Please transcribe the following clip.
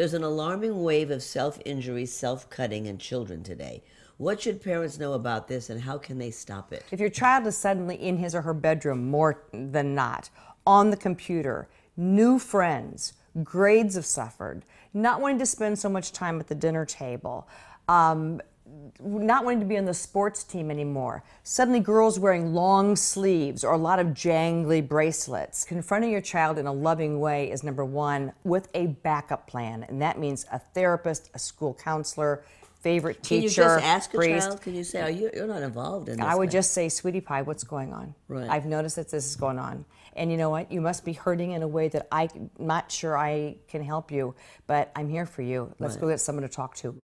There's an alarming wave of self injury, self cutting in children today. What should parents know about this and how can they stop it? If your child is suddenly in his or her bedroom more than not, on the computer, new friends, grades have suffered, not wanting to spend so much time at the dinner table, um, not wanting to be on the sports team anymore. Suddenly, girls wearing long sleeves or a lot of jangly bracelets. Confronting your child in a loving way is number one with a backup plan, and that means a therapist, a school counselor, favorite teacher. Can you just ask a child? Can you say, you, are not involved in this?" I would thing. just say, "Sweetie pie, what's going on? Right. I've noticed that this is going on, and you know what? You must be hurting in a way that I'm not sure I can help you, but I'm here for you. Let's right. go get someone to talk to."